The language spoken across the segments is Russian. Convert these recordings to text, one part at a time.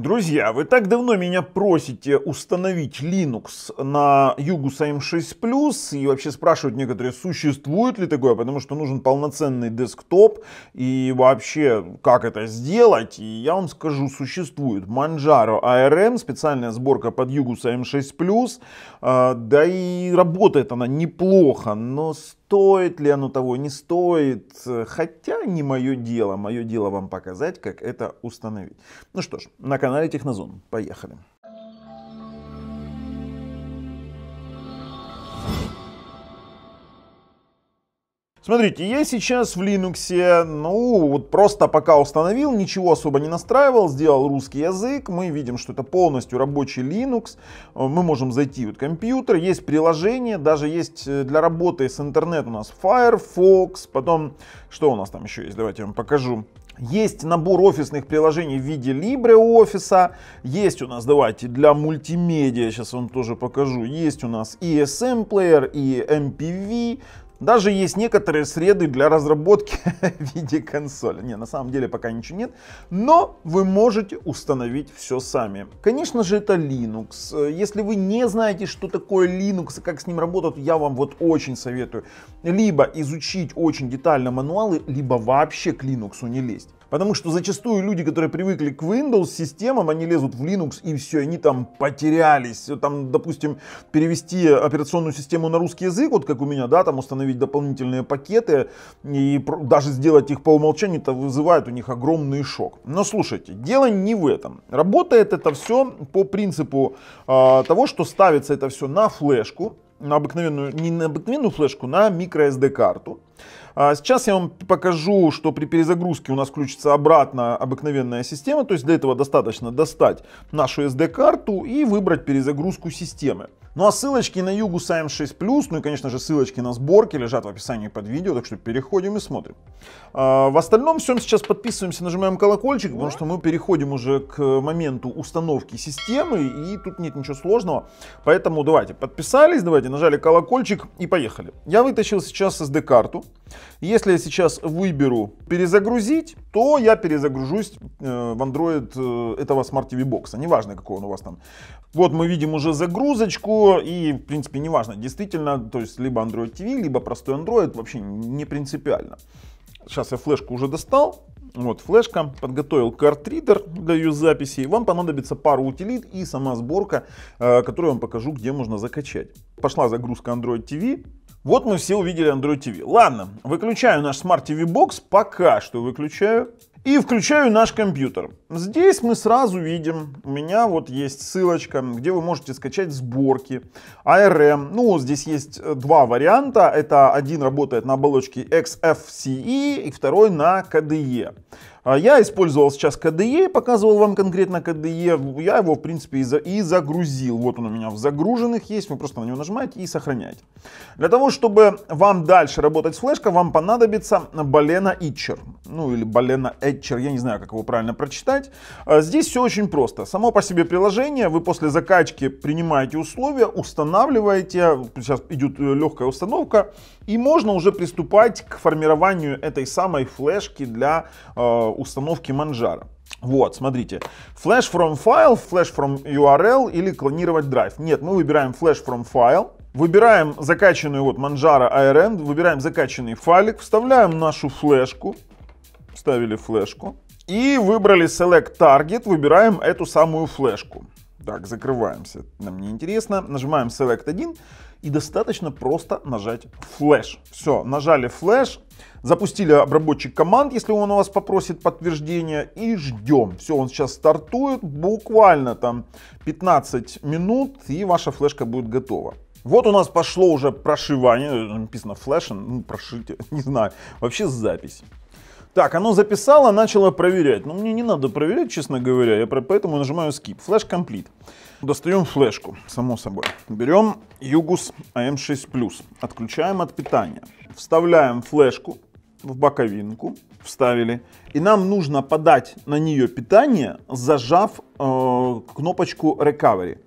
Друзья, вы так давно меня просите установить Linux на Югуса M6 Plus и вообще спрашивают некоторые, существует ли такое, потому что нужен полноценный десктоп и вообще как это сделать. И я вам скажу, существует Manjaro ARM, специальная сборка под Югуса M6 Plus, да и работает она неплохо, но стоит ли оно того, не стоит. Хотя не мое дело, мое дело вам показать, как это установить. Ну что ж, на канале Технозон, поехали. Смотрите, я сейчас в Linux, ну, вот просто пока установил, ничего особо не настраивал, сделал русский язык, мы видим, что это полностью рабочий Linux, э, мы можем зайти в компьютер, есть приложение, даже есть э, для работы с интернет у нас Firefox, потом, что у нас там еще есть, давайте я вам покажу. Есть набор офисных приложений в виде LibreOffice, есть у нас, давайте, для мультимедиа, сейчас вам тоже покажу, есть у нас и e SM Player, и MPV, даже есть некоторые среды для разработки в виде консоли. Не, на самом деле пока ничего нет. Но вы можете установить все сами. Конечно же это Linux. Если вы не знаете, что такое Linux и как с ним работать, я вам вот очень советую. Либо изучить очень детально мануалы, либо вообще к Linux не лезть. Потому что зачастую люди, которые привыкли к Windows системам, они лезут в Linux и все, они там потерялись. Там, допустим, перевести операционную систему на русский язык, вот как у меня, да, там установить дополнительные пакеты и даже сделать их по умолчанию, это вызывает у них огромный шок. Но слушайте, дело не в этом. Работает это все по принципу э, того, что ставится это все на флешку, на обыкновенную, не на обыкновенную флешку, на microSD карту. А сейчас я вам покажу, что при перезагрузке у нас включится обратно обыкновенная система, то есть для этого достаточно достать нашу SD-карту и выбрать перезагрузку системы. Ну а ссылочки на Югус АМ6+, ну и, конечно же, ссылочки на сборки лежат в описании под видео, так что переходим и смотрим. А, в остальном всем сейчас подписываемся, нажимаем колокольчик, потому что мы переходим уже к моменту установки системы, и тут нет ничего сложного. Поэтому давайте, подписались, давайте нажали колокольчик и поехали. Я вытащил сейчас SD-карту. Если я сейчас выберу перезагрузить, то я перезагружусь э, в Android э, этого Smart TV Box. А неважно, какой он у вас там. Вот мы видим уже загрузочку, и, в принципе, неважно, действительно, то есть, либо Android TV, либо простой Android, вообще не принципиально. Сейчас я флешку уже достал, вот флешка, подготовил картридер для ее записи. Вам понадобится пару утилит и сама сборка, э, которую я вам покажу, где можно закачать. Пошла загрузка Android TV. Вот мы все увидели Android TV. Ладно, выключаю наш Smart TV Box, пока что выключаю и включаю наш компьютер. Здесь мы сразу видим, у меня вот есть ссылочка, где вы можете скачать сборки ARM. А ну, здесь есть э, два варианта. Это один работает на оболочке XFCE и второй на KDE. А я использовал сейчас KDE, показывал вам конкретно KDE. Я его, в принципе, и, за, и загрузил. Вот он у меня в загруженных есть. Вы просто на него нажимаете и сохраняете. Для того, чтобы вам дальше работать с флешкой, вам понадобится Balena Etcher, Ну, или Balena Etcher. Я не знаю, как его правильно прочитать. А здесь все очень просто. Само по себе приложение. Вы после закачки принимаете условия, устанавливаете. Сейчас идет э, легкая установка. И можно уже приступать к формированию этой самой флешки для э, установки Manjaro. Вот, смотрите, flash from file, flash from URL или клонировать драйв. Нет, мы выбираем flash from file, выбираем закачанную вот Manjaro ARN, выбираем закачанный файлик, вставляем нашу флешку, вставили флешку, и выбрали select target, выбираем эту самую флешку. Так, закрываемся, нам не интересно. Нажимаем Select 1 и достаточно просто нажать Flash. Все, нажали Flash, запустили обработчик команд, если он у вас попросит подтверждения, и ждем. Все, он сейчас стартует, буквально там 15 минут, и ваша флешка будет готова. Вот у нас пошло уже прошивание, написано флешен, ну прошите, не знаю, вообще запись. Так, оно записало, начало проверять. Но ну, мне не надо проверять, честно говоря, я поэтому нажимаю skip. Flash complete. Достаем флешку, само собой. Берем Югус am 6 отключаем от питания. Вставляем флешку в боковинку, вставили. И нам нужно подать на нее питание, зажав э, кнопочку recovery.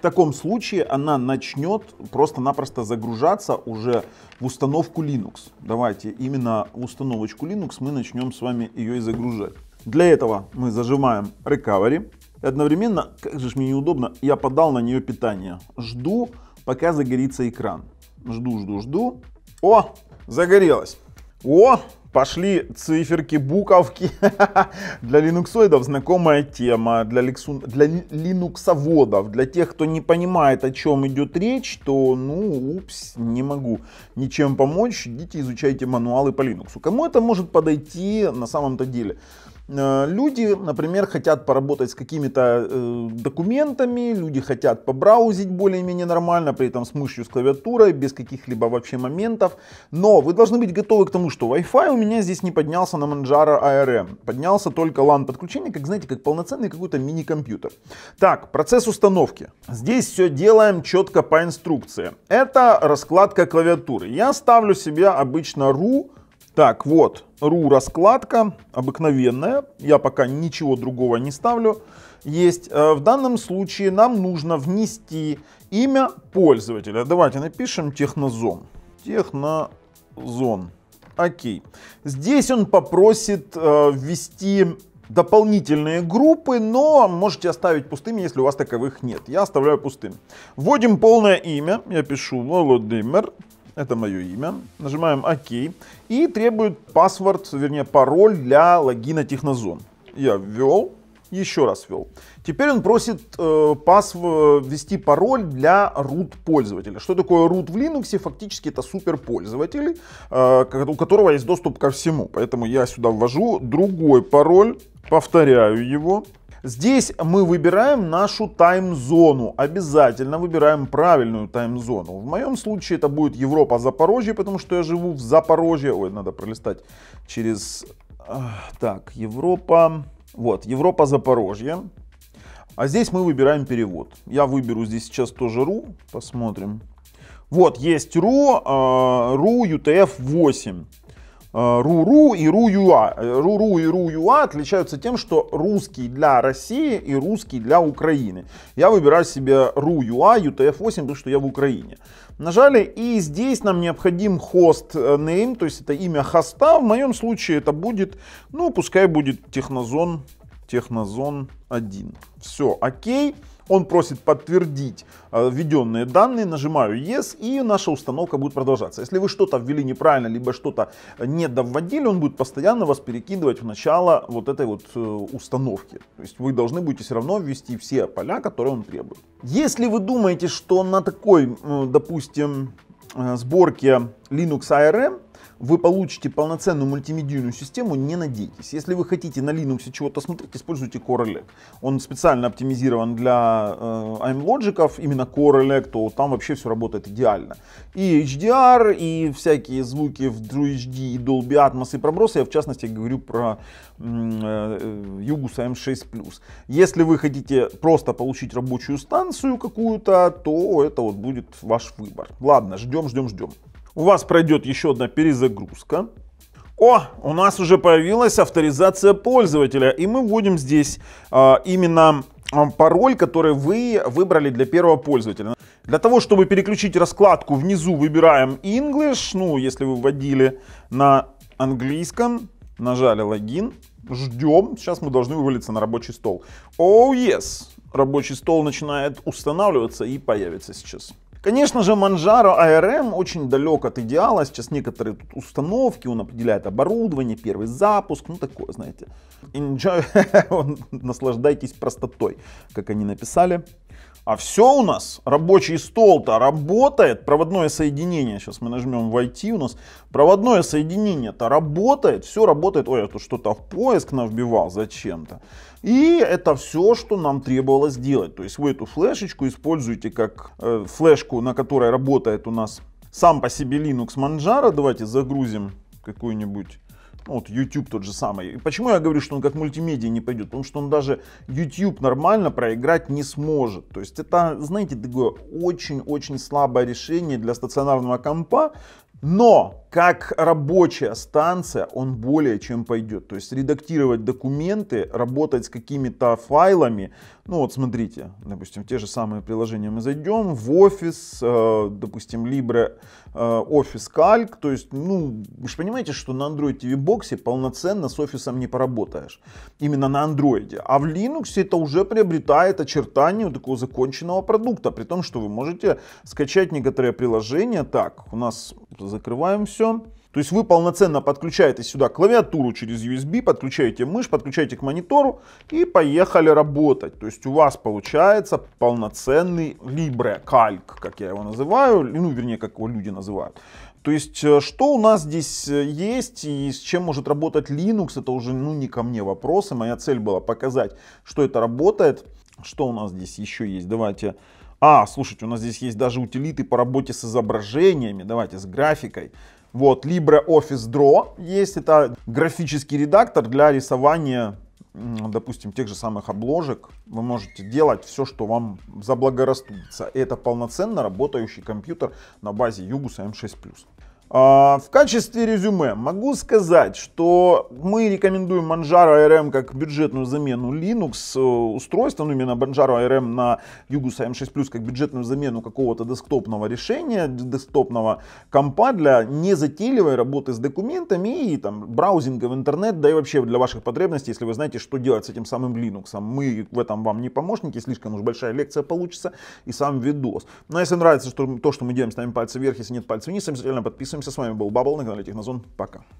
В таком случае она начнет просто-напросто загружаться уже в установку Linux. Давайте именно установочку Linux мы начнем с вами ее и загружать. Для этого мы зажимаем Recovery. И одновременно, как же мне неудобно, я подал на нее питание. Жду, пока загорится экран. Жду, жду, жду. О, загорелось. О, Пошли циферки, буковки. для линуксоидов знакомая тема, для, лексу... для линуксоводов, для тех, кто не понимает, о чем идет речь, то, ну, упс, не могу ничем помочь, идите изучайте мануалы по Linux. Кому это может подойти на самом-то деле? Э, люди, например, хотят поработать с какими-то э, документами, люди хотят побраузить более-менее нормально, при этом с мышью, с клавиатурой, без каких-либо вообще моментов. Но вы должны быть готовы к тому, что Wi-Fi у меня здесь не поднялся на Manjaro ARM. А поднялся только LAN подключение, как знаете, как полноценный какой-то мини-компьютер. Так, процесс установки. Здесь все делаем четко по инструкции. Это раскладка клавиатуры. Я ставлю себе обычно RU. Так, вот, RU раскладка обыкновенная. Я пока ничего другого не ставлю есть. Э, в данном случае нам нужно внести имя пользователя. Давайте напишем технозон. Технозон. Окей. Здесь он попросит э, ввести дополнительные группы, но можете оставить пустыми, если у вас таковых нет. Я оставляю пустым. Вводим полное имя. Я пишу Володимир. Это мое имя. Нажимаем ОК. И требует паспорт, вернее пароль для логина Технозон. Я ввел еще раз ввел. Теперь он просит э, э, ввести пароль для root пользователя. Что такое root в Linux? Фактически это суперпользователь, э, у которого есть доступ ко всему. Поэтому я сюда ввожу другой пароль, повторяю его. Здесь мы выбираем нашу тайм-зону. Обязательно выбираем правильную тайм-зону. В моем случае это будет Европа, Запорожье, потому что я живу в Запорожье. Ой, надо пролистать через... Э, так, Европа... Вот, Европа Запорожье. А здесь мы выбираем перевод. Я выберу здесь сейчас тоже ру, посмотрим. Вот, есть ру, а, ру UTF-8. А, руру и Руюа. Э, руру и Руюа отличаются тем, что русский для России и русский для Украины. Я выбираю себе Руюа, UTF-8, потому что я в Украине. Нажали, и здесь нам необходим хост э, name, то есть это имя хоста. В моем случае это будет, ну, пускай будет технозон Технозон 1. Все, окей. Он просит подтвердить э, введенные данные, нажимаю Yes, и наша установка будет продолжаться. Если вы что-то ввели неправильно, либо что-то не доводили, он будет постоянно вас перекидывать в начало вот этой вот э, установки. То есть вы должны будете все равно ввести все поля, которые он требует. Если вы думаете, что на такой, допустим, э, сборке Linux ARM вы получите полноценную мультимедийную систему, не надейтесь. Если вы хотите на Linux чего-то смотреть, используйте Corelec. Он специально оптимизирован для э, IMLogic, именно Corelec, то там вообще все работает идеально. И HDR, и всякие звуки в DruHD, и Dolby Atmos, и пробросы. Я в частности говорю про э, Югуса э, M6+. Если вы хотите просто получить рабочую станцию какую-то, то это вот будет ваш выбор. Ладно, ждем, ждем, ждем. У вас пройдет еще одна перезагрузка. О, у нас уже появилась авторизация пользователя, и мы вводим здесь э, именно а, пароль, который вы выбрали для первого пользователя. Для того, чтобы переключить раскладку, внизу выбираем English, ну, если вы вводили на английском, нажали логин, ждем, сейчас мы должны вывалиться на рабочий стол. Oh yes, рабочий стол начинает устанавливаться и появится сейчас. Конечно же, Manjaro ARM а эм очень далек от идеала. Сейчас некоторые тут установки, он определяет оборудование, первый запуск, ну такое, знаете. Enjoy, наслаждайтесь простотой, как они написали. А все у нас, рабочий стол-то работает, проводное соединение, сейчас мы нажмем войти у нас, проводное соединение-то работает, все работает, ой, я тут что-то в поиск навбивал зачем-то. И это все, что нам требовалось сделать. То есть вы эту флешечку используете как э, флешку, на которой работает у нас сам по себе Linux Manjaro. Давайте загрузим какую-нибудь ну, вот YouTube тот же самый. И почему я говорю, что он как мультимедиа не пойдет? Потому что он даже YouTube нормально проиграть не сможет. То есть это, знаете, такое очень-очень слабое решение для стационарного компа. Но как рабочая станция он более чем пойдет. То есть редактировать документы, работать с какими-то файлами. Ну вот смотрите, допустим, те же самые приложения мы зайдем в офис, э, допустим, Libre Office э, Calc. То есть, ну, вы же понимаете, что на Android TV Box полноценно с офисом не поработаешь. Именно на Android. А в Linux это уже приобретает очертание такого законченного продукта. При том, что вы можете скачать некоторые приложения. Так, у нас закрываем все все. То есть вы полноценно подключаете сюда клавиатуру через USB, подключаете мышь, подключаете к монитору и поехали работать. То есть у вас получается полноценный Libre Calc, как я его называю, ну вернее, как его люди называют. То есть, э, что у нас здесь э, есть и с чем может работать Linux, это уже ну, не ко мне вопросы. Моя цель была показать, что это работает. Что у нас здесь еще есть? Давайте а, слушайте, у нас здесь есть даже утилиты по работе с изображениями, давайте, с графикой. Вот, LibreOffice Draw есть, это графический редактор для рисования допустим, тех же самых обложек, вы можете делать все, что вам заблагорастутится. Это полноценно работающий компьютер на базе Юбуса M6+. А, в качестве резюме могу сказать, что мы рекомендуем Manjaro RM как бюджетную замену Linux э, устройства, ну именно Manjaro RM на Yugus AM6 Plus как бюджетную замену какого-то десктопного решения, десктопного компа для незатейливой работы с документами и там браузинга в интернет, да и вообще для ваших потребностей, если вы знаете, что делать с этим самым Linux. Мы в этом вам не помощники, слишком уж большая лекция получится и сам видос. Но если нравится что, то, что мы делаем, ставим пальцы вверх, если нет пальцев вниз, обязательно подписываемся услышимся. С вами был Бабл на канале Технозон. Пока.